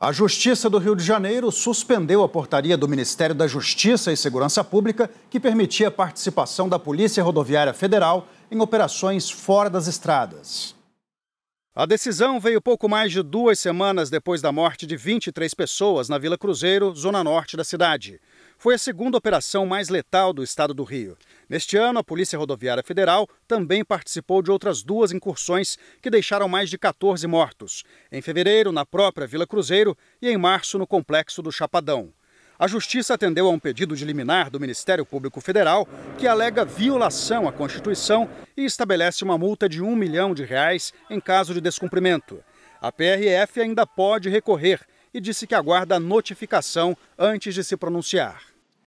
A Justiça do Rio de Janeiro suspendeu a portaria do Ministério da Justiça e Segurança Pública que permitia a participação da Polícia Rodoviária Federal em operações fora das estradas. A decisão veio pouco mais de duas semanas depois da morte de 23 pessoas na Vila Cruzeiro, zona norte da cidade foi a segunda operação mais letal do estado do Rio. Neste ano, a Polícia Rodoviária Federal também participou de outras duas incursões que deixaram mais de 14 mortos. Em fevereiro, na própria Vila Cruzeiro e em março, no complexo do Chapadão. A Justiça atendeu a um pedido de liminar do Ministério Público Federal que alega violação à Constituição e estabelece uma multa de um milhão de reais em caso de descumprimento. A PRF ainda pode recorrer e disse que aguarda a notificação antes de se pronunciar.